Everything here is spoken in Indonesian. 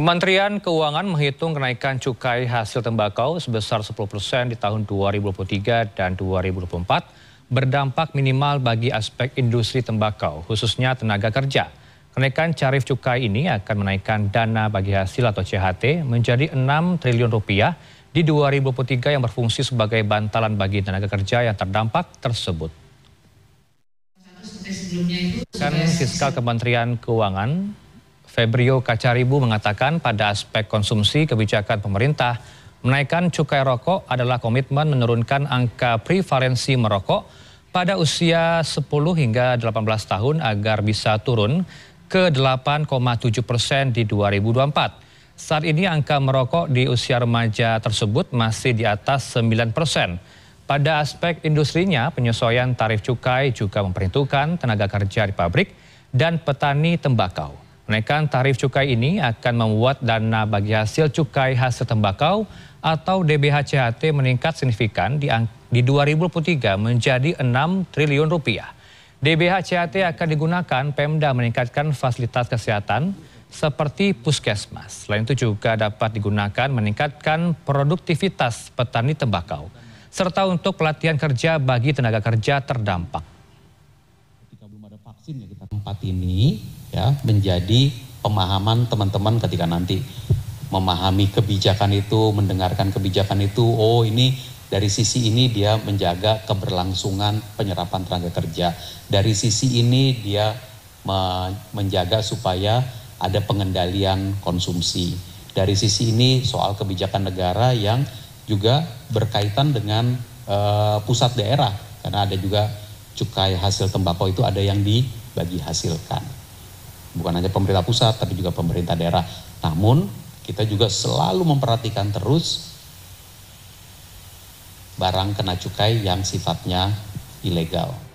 Kementerian Keuangan menghitung kenaikan cukai hasil tembakau sebesar 10 persen di tahun 2023 dan 2024 berdampak minimal bagi aspek industri tembakau, khususnya tenaga kerja. Kenaikan tarif cukai ini akan menaikkan dana bagi hasil atau CHT menjadi 6 triliun rupiah di 2023 yang berfungsi sebagai bantalan bagi tenaga kerja yang terdampak tersebut. Kan Fiskal Kementerian Keuangan Febrio Kacaribu mengatakan pada aspek konsumsi kebijakan pemerintah menaikkan cukai rokok adalah komitmen menurunkan angka prevalensi merokok pada usia 10 hingga 18 tahun agar bisa turun ke 8,7 persen di 2024. Saat ini angka merokok di usia remaja tersebut masih di atas 9 persen. Pada aspek industrinya, penyesuaian tarif cukai juga memperhitungkan tenaga kerja di pabrik dan petani tembakau. Kenaikan tarif cukai ini akan membuat dana bagi hasil cukai hasil tembakau atau DBHCHT meningkat signifikan di, di 2023 menjadi 6 triliun rupiah. DBHCHT akan digunakan Pemda meningkatkan fasilitas kesehatan seperti puskesmas. Selain itu juga dapat digunakan meningkatkan produktivitas petani tembakau serta untuk pelatihan kerja bagi tenaga kerja terdampak vaksin ya kita tempat ini ya menjadi pemahaman teman-teman ketika nanti memahami kebijakan itu, mendengarkan kebijakan itu, oh ini dari sisi ini dia menjaga keberlangsungan penyerapan tenaga kerja. Dari sisi ini dia menjaga supaya ada pengendalian konsumsi. Dari sisi ini soal kebijakan negara yang juga berkaitan dengan uh, pusat daerah karena ada juga cukai hasil tembakau itu ada yang dibagi hasilkan. Bukan hanya pemerintah pusat, tapi juga pemerintah daerah. Namun, kita juga selalu memperhatikan terus barang kena cukai yang sifatnya ilegal.